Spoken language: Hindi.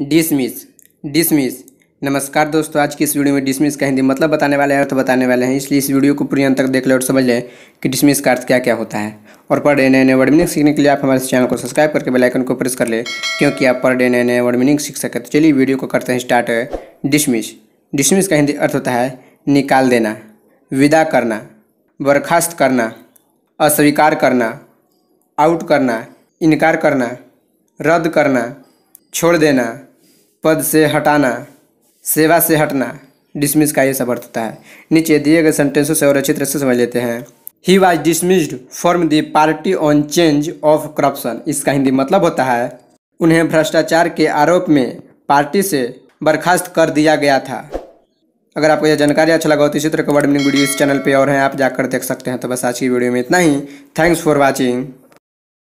डिसमिस डिसमिस नमस्कार दोस्तों आज की इस वीडियो में डिसमिस का हिंदी मतलब बताने वाले हैं अर्थ बताने वाले हैं इसलिए इस वीडियो को पूरी अंत तक देख लें और समझ लें कि डिसमिस का अर्थ क्या क्या होता है और पर डे नए नए वर्ड मीनिंग सीखने के लिए आप हमारे चैनल को सब्सक्राइब करके बेलाइकन को प्रेस कर लें क्योंकि आप पर डे नए नए वर्ड मीनिंग सीख सकें तो चलिए वीडियो को करते हैं स्टार्ट डिसमिस डिसमिस का हिंदी अर्थ होता है निकाल देना विदा करना बर्खास्त करना अस्वीकार करना आउट करना इनकार करना रद्द करना छोड़ देना पद से हटाना सेवा से हटना डिसमिस का ये सब अर्थ होता है नीचे दिए गए सेंटेंसों से और अच्छी तरह से समझ लेते हैं he was dismissed from the party on charge of corruption इसका हिंदी मतलब होता है उन्हें भ्रष्टाचार के आरोप में पार्टी से बर्खास्त कर दिया गया था अगर आपको यह जानकारी अच्छा लगा हो तो इसी तरह का वर्ड मीनिंग वीडियो इस चैनल पे और हैं आप जाकर देख सकते हैं तो बस आज की वीडियो में इतना ही थैंक्स फॉर वॉचिंग